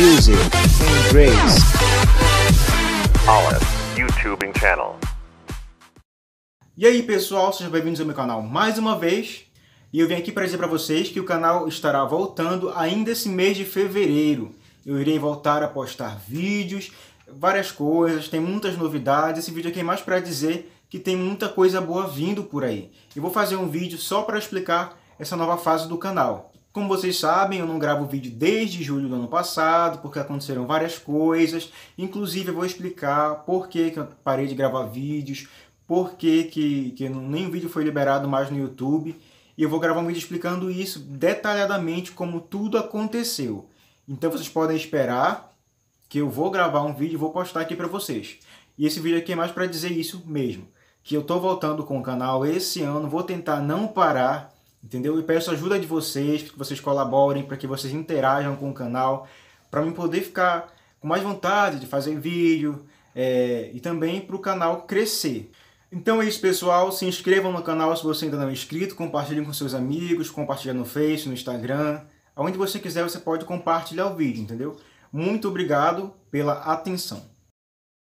Music and Grace. Olive, YouTubing Channel. E aí pessoal, sejam bem-vindos ao meu canal mais uma vez. E eu vim aqui para dizer para vocês que o canal estará voltando ainda esse mês de fevereiro. Eu irei voltar a postar vídeos, várias coisas, tem muitas novidades. Esse vídeo aqui é mais para dizer que tem muita coisa boa vindo por aí. Eu vou fazer um vídeo só para explicar essa nova fase do canal. Como vocês sabem, eu não gravo vídeo desde julho do ano passado, porque aconteceram várias coisas. Inclusive, eu vou explicar por que, que eu parei de gravar vídeos, por que, que, que nenhum vídeo foi liberado mais no YouTube. E eu vou gravar um vídeo explicando isso detalhadamente, como tudo aconteceu. Então vocês podem esperar que eu vou gravar um vídeo e vou postar aqui para vocês. E esse vídeo aqui é mais para dizer isso mesmo, que eu estou voltando com o canal esse ano, vou tentar não parar entendeu? E peço ajuda de vocês, que vocês colaborem, para que vocês interajam com o canal, para mim poder ficar com mais vontade de fazer vídeo é, e também para o canal crescer. Então é isso, pessoal. Se inscrevam no canal se você ainda não é inscrito, compartilhem com seus amigos, compartilhem no Face, no Instagram, aonde você quiser você pode compartilhar o vídeo, entendeu? Muito obrigado pela atenção.